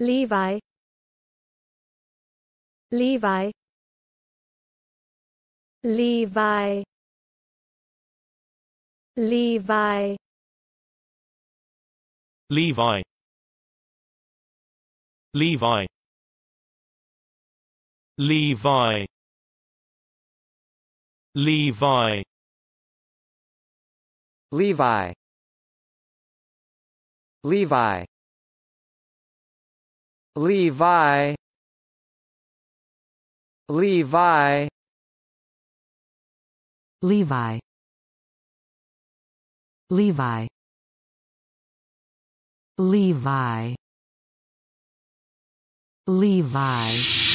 Levi Levi Levi Levi Levi Levi Levi Levi Levi Levi Levi Levi Levi Levi Levi Levi